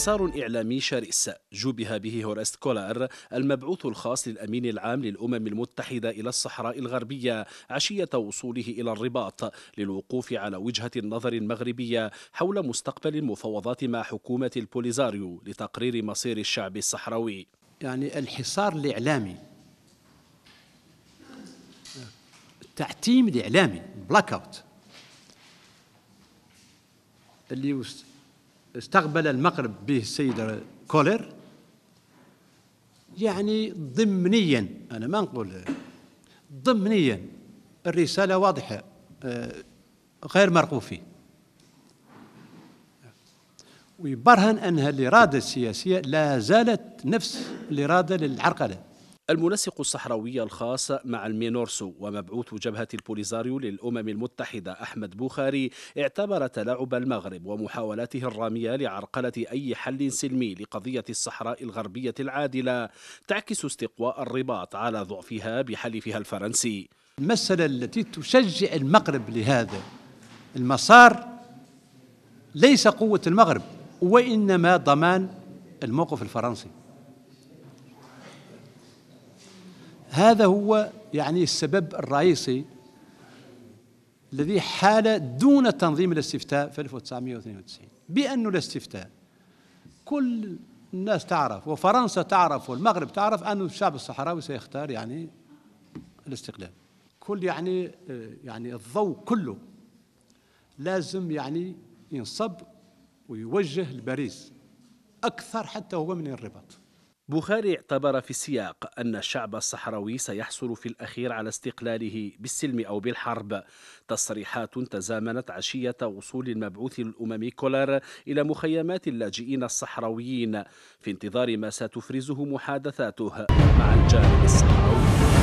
حصار إعلامي شرس جوبها به هورست كولار المبعوث الخاص للأمين العام للأمم المتحدة إلى الصحراء الغربية عشية وصوله إلى الرباط للوقوف على وجهة النظر المغربية حول مستقبل المفاوضات مع حكومة البوليزاريو لتقرير مصير الشعب الصحراوي يعني الحصار الإعلامي التعتيم الإعلامي بلاك أوت اللي استقبل المغرب به السيد كولر يعني ضمنيا أنا ما نقول ضمنيا الرسالة واضحة آه، غير مرغوب فيه ويبرهن أنها الإرادة السياسية لا زالت نفس الإرادة للعرقلة المنسق الصحراوي الخاص مع المينورسو ومبعوث جبهة البوليزاريو للأمم المتحدة أحمد بوخاري اعتبر تلاعب المغرب ومحاولاته الرامية لعرقلة أي حل سلمي لقضية الصحراء الغربية العادلة تعكس استقواء الرباط على ضعفها بحلفها الفرنسي المسألة التي تشجع المغرب لهذا المسار ليس قوة المغرب وإنما ضمان الموقف الفرنسي هذا هو يعني السبب الرئيسي الذي حال دون تنظيم الاستفتاء في 1992 بأنه الاستفتاء كل الناس تعرف وفرنسا تعرف والمغرب تعرف أن الشعب الصحراوي سيختار يعني الاستقلال كل يعني يعني الضوء كله لازم يعني ينصب ويوجه لباريس أكثر حتى هو من الرباط بخاري اعتبر في السياق أن الشعب الصحراوي سيحصل في الأخير على استقلاله بالسلم أو بالحرب تصريحات تزامنت عشية وصول المبعوث الأممي كولر إلى مخيمات اللاجئين الصحراويين في انتظار ما ستفرزه محادثاته مع الجانب الصحراوي